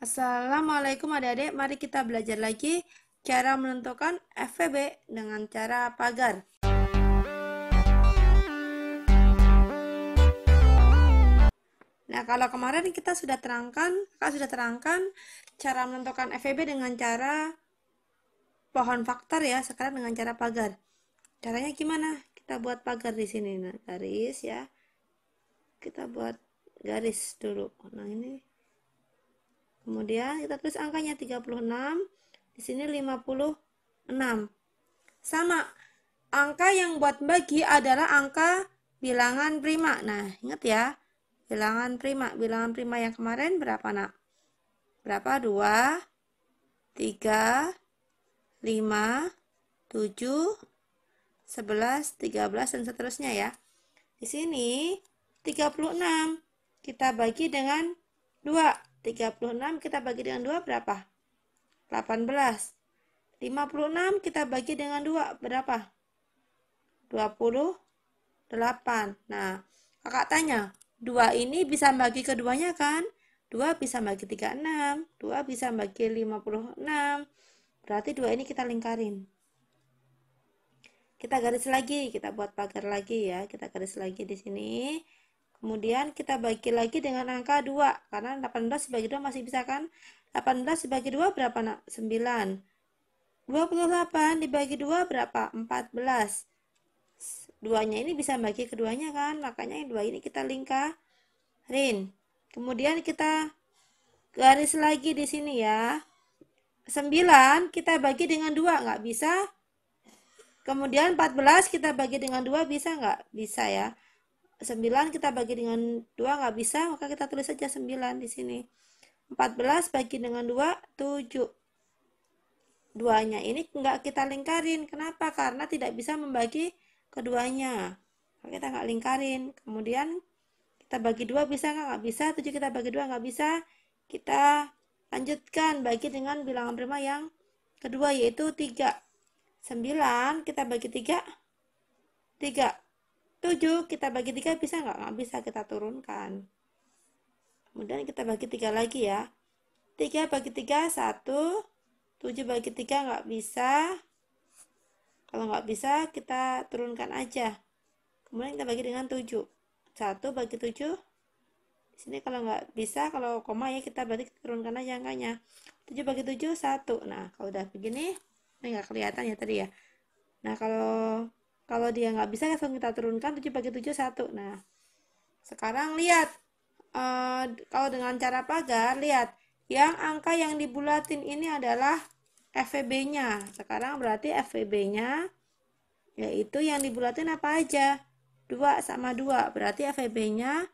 Assalamualaikum adik-adik, mari kita belajar lagi cara menentukan FVB dengan cara pagar. Nah, kalau kemarin kita sudah terangkan, Kak sudah terangkan cara menentukan FVB dengan cara pohon faktor ya, sekarang dengan cara pagar. Caranya gimana? Kita buat pagar di sini, nah, garis ya. Kita buat garis dulu. Nah, ini Kemudian kita tulis angkanya 36. Di sini 56. Sama. Angka yang buat bagi adalah angka bilangan prima. Nah, ingat ya. Bilangan prima. Bilangan prima yang kemarin berapa, Nak? Berapa? 2 3 5 7 11, 13, dan seterusnya ya. Di sini 36 kita bagi dengan 2. 36 kita bagi dengan 2 berapa? 18. 56 kita bagi dengan 2 berapa? 28. Nah, kakak tanya, 2 ini bisa bagi keduanya kan? 2 bisa bagi 36, 2 bisa bagi 56. Berarti 2 ini kita lingkarin. Kita garis lagi, kita buat pagar lagi ya. Kita garis lagi di sini. Kemudian kita bagi lagi dengan angka 2, karena 18 dibagi 2 masih bisa kan? 18 dibagi 2 berapa nak? 9. 28 dibagi 2 berapa? 14. Duanya ini bisa bagi keduanya kan? Makanya yang dua ini kita lingkarin. Kemudian kita garis lagi di sini ya. 9 kita bagi dengan 2, nggak bisa. Kemudian 14 kita bagi dengan 2 bisa nggak? Bisa ya. 9 kita bagi dengan 2 nggak bisa, maka kita tulis saja 9 di sini. 14 bagi dengan 2, 7. Duanya ini nggak kita lingkarin. Kenapa? Karena tidak bisa membagi keduanya. Maka kita nggak lingkarin. Kemudian kita bagi 2 bisa nggak? Nggak bisa. 7 kita bagi 2 nggak bisa. Kita lanjutkan bagi dengan bilangan prima yang kedua yaitu 3. 9 kita bagi 3. 3 7 kita bagi 3 bisa nggak? Nggak bisa, kita turunkan. Kemudian kita bagi 3 lagi ya. 3 bagi 3, 1. 7 bagi 3 nggak bisa. Kalau nggak bisa, kita turunkan aja. Kemudian kita bagi dengan 7. 1 bagi 7. Di sini kalau nggak bisa, kalau koma ya kita berarti turunkan aja angkanya. 7 bagi 7, 1. Nah, kalau udah begini, ini nggak kelihatan ya tadi ya. Nah, kalau kalau dia nggak bisa langsung kita turunkan 7 bagi 7 1 nah sekarang lihat e, kalau dengan cara pagar lihat yang angka yang dibulatin ini adalah FVB nya sekarang berarti FVB nya yaitu yang dibulatin apa aja 2 sama 2 berarti FVB nya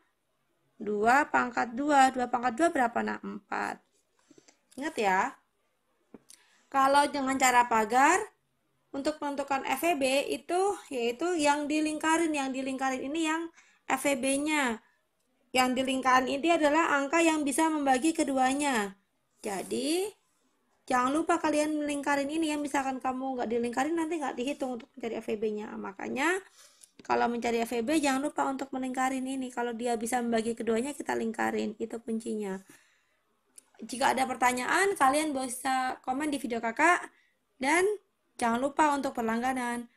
2 pangkat 2 2 pangkat 2 berapa nah 4 ingat ya kalau dengan cara pagar untuk menentukan FEB itu yaitu yang dilingkarin yang dilingkarin ini yang FEB-nya yang dilingkaran ini adalah angka yang bisa membagi keduanya jadi jangan lupa kalian melingkarin ini yang misalkan kamu nggak dilingkarin nanti nggak dihitung untuk mencari FEB-nya makanya kalau mencari FEB jangan lupa untuk melingkarin ini kalau dia bisa membagi keduanya kita lingkarin itu kuncinya jika ada pertanyaan kalian bisa komen di video kakak dan Jangan lupa untuk berlangganan.